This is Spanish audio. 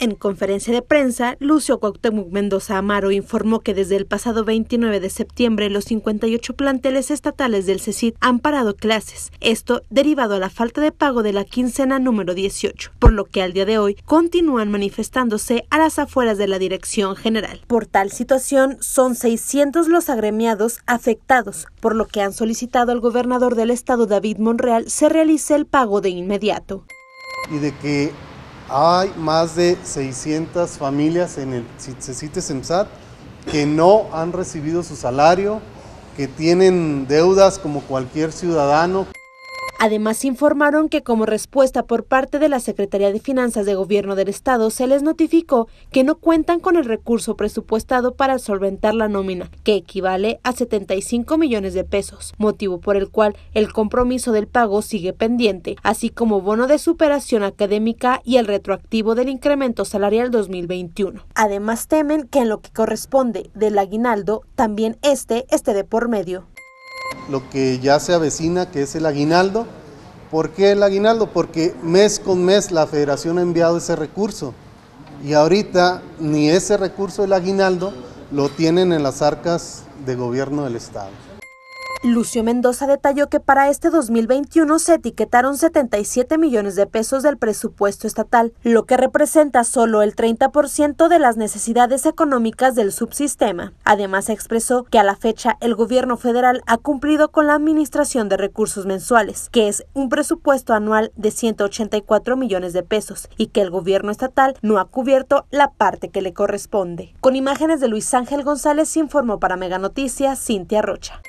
En conferencia de prensa, Lucio Cuauhtémoc Mendoza Amaro informó que desde el pasado 29 de septiembre los 58 planteles estatales del CECIT han parado clases, esto derivado a la falta de pago de la quincena número 18, por lo que al día de hoy continúan manifestándose a las afueras de la Dirección General. Por tal situación, son 600 los agremiados afectados, por lo que han solicitado al gobernador del estado David Monreal se realice el pago de inmediato. Y de que hay más de 600 familias en el Citesemsat que no han recibido su salario, que tienen deudas como cualquier ciudadano. Además, informaron que como respuesta por parte de la Secretaría de Finanzas de Gobierno del Estado se les notificó que no cuentan con el recurso presupuestado para solventar la nómina, que equivale a 75 millones de pesos, motivo por el cual el compromiso del pago sigue pendiente, así como bono de superación académica y el retroactivo del incremento salarial 2021. Además, temen que en lo que corresponde del aguinaldo, también este esté de por medio lo que ya se avecina, que es el aguinaldo. ¿Por qué el aguinaldo? Porque mes con mes la federación ha enviado ese recurso y ahorita ni ese recurso del aguinaldo lo tienen en las arcas de gobierno del Estado. Lucio Mendoza detalló que para este 2021 se etiquetaron 77 millones de pesos del presupuesto estatal, lo que representa solo el 30% de las necesidades económicas del subsistema. Además expresó que a la fecha el gobierno federal ha cumplido con la administración de recursos mensuales, que es un presupuesto anual de 184 millones de pesos, y que el gobierno estatal no ha cubierto la parte que le corresponde. Con imágenes de Luis Ángel González informó para Meganoticias Cintia Rocha.